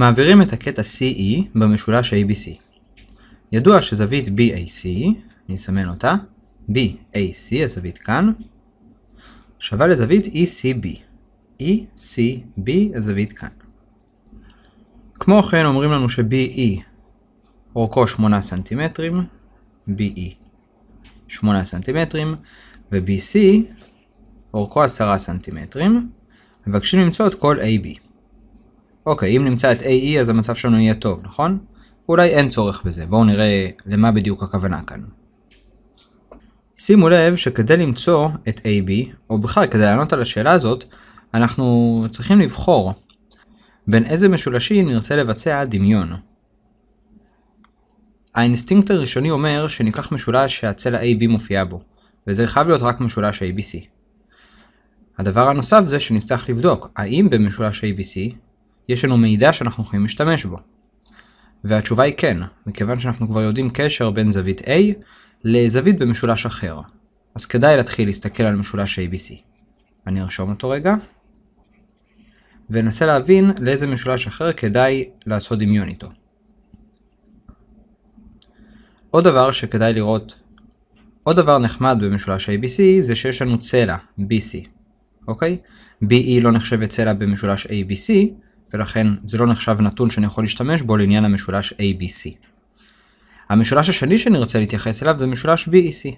מעבירים את הקטע CE במשולש ABC. ידוע שזווית BAC, אני אסמן אותה, BAC, הזווית כאן, שווה לזווית ECB. ECB, הזווית כאן. כמו כן אומרים לנו ש-BE אורכו 8 סנטימטרים, BE 8 סנטימטרים, ו-BC אורכו 10 סנטימטרים, מבקשים למצוא את כל AB. אוקיי, אם נמצא את AE אז המצב שלנו יהיה טוב, נכון? אולי אין צורך בזה, בואו נראה למה בדיוק הכוונה כאן. שימו לב שכדי למצוא את AB, או בכלל כדי לענות על השאלה הזאת, אנחנו צריכים לבחור בין איזה משולשים נרצה לבצע דמיון. האינסטינקט הראשוני אומר שניקח משולש שהצלע AB מופיעה בו, וזה חייב להיות רק משולש ABC. הדבר הנוסף זה שנצטרך לבדוק האם במשולש ABC יש לנו מידע שאנחנו יכולים להשתמש בו? והתשובה היא כן, מכיוון שאנחנו כבר יודעים קשר בין זווית A לזווית במשולש אחר. אז כדאי להתחיל להסתכל על משולש ABC. אני ארשום אותו רגע, וננסה להבין לאיזה משולש אחר כדאי לעשות דמיון איתו. עוד דבר שכדאי לראות, עוד דבר נחמד במשולש ABC זה שיש לנו צלע BC, אוקיי? BE לא נחשבת צלע במשולש ABC, ולכן זה לא נחשב נתון שאני יכול להשתמש בו לעניין המשולש ABC. המשולש השני שאני רוצה להתייחס אליו זה משולש BEC.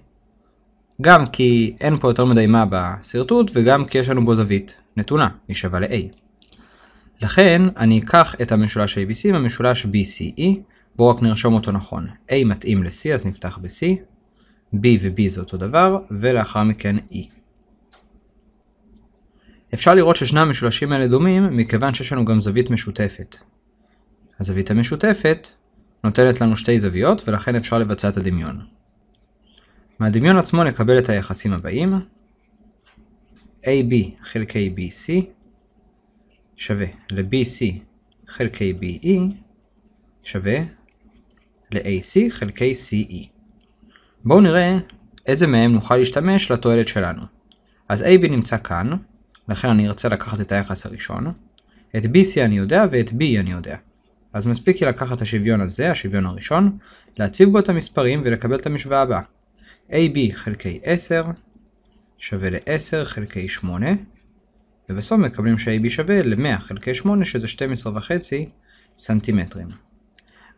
גם כי אין פה יותר מדי מה בשרטוט וגם כי יש לנו בו זווית נתונה, היא שווה ל-A. לכן אני אקח את המשולש ABC עם המשולש BCE, בואו רק נרשום אותו נכון. A מתאים ל-C אז נפתח ב-C, B ו-B זה אותו דבר, ולאחר מכן E. אפשר לראות ששני המשולשים האלה דומים, מכיוון שיש לנו גם זווית משותפת. הזווית המשותפת נותנת לנו שתי זוויות, ולכן אפשר לבצע את הדמיון. מהדמיון עצמו נקבל את היחסים הבאים AB חלקי BC שווה ל-BC חלקי BE שווה ל-AC חלקי CE. בואו נראה איזה מהם נוכל להשתמש לתועלת שלנו. אז AB נמצא כאן, לכן אני ארצה לקחת את היחס הראשון. את BC אני יודע ואת B e אני יודע. אז מספיק לי לקחת את השוויון הזה, השוויון הראשון, להציב בו את המספרים ולקבל את המשוואה הבאה. AB חלקי 10 שווה ל-10 חלקי 8, ובסוף מקבלים ש-AB שווה ל-100 חלקי 8 שזה 12.5 סנטימטרים.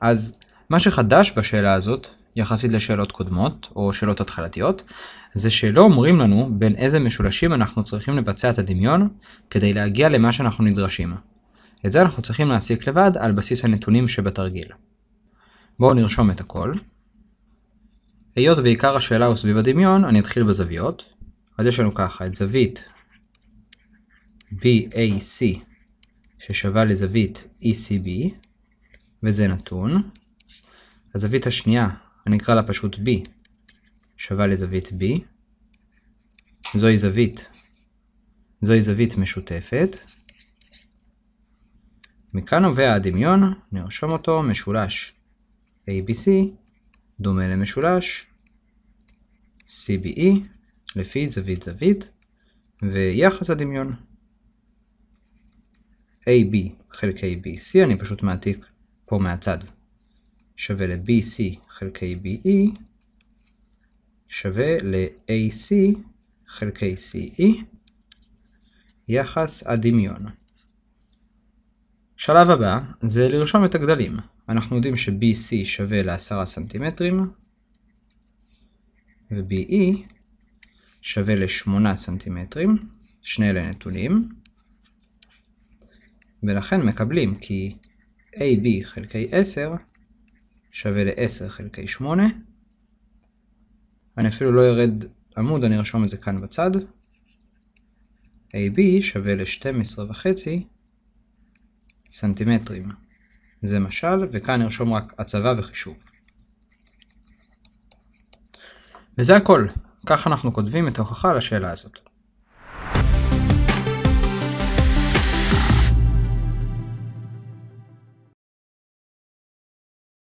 אז מה שחדש בשאלה הזאת יחסית לשאלות קודמות או שאלות התחלתיות, זה שלא אומרים לנו בין איזה משולשים אנחנו צריכים לבצע את הדמיון כדי להגיע למה שאנחנו נדרשים. את זה אנחנו צריכים להסיק לבד על בסיס הנתונים שבתרגיל. בואו נרשום את הכל. היות ועיקר השאלה הוא סביב הדמיון, אני אתחיל בזוויות. אז יש לנו ככה את זווית BAC ששווה לזווית ECB, וזה נתון. הזווית השנייה אני אקרא לה פשוט b שווה לזווית b. זוהי זווית, זוהי זווית משותפת. מכאן נובע הדמיון, נרשום אותו משולש ABC דומה למשולש CBE לפי זווית זווית ויחס הדמיון. AB חלקי BC, אני פשוט מעתיק פה מהצד שווה ל-BC חלקי BE שווה ל-AC חלקי CE, יחס הדמיון. שלב הבא זה לרשום את הגדלים. אנחנו יודעים ש-BC שווה ל-10 סנטימטרים, ו-BE שווה ל-8 סנטימטרים, שני אלה נתונים, ולכן מקבלים כי AB חלקי 10 שווה ל-10 חלקי 8. אני אפילו לא ארד עמוד, אני ארשום את זה כאן בצד. AB שווה ל-12.5 סנטימטרים. זה משל, וכאן נרשום רק הצבה וחישוב. וזה הכל. כך אנחנו כותבים את ההוכחה לשאלה הזאת.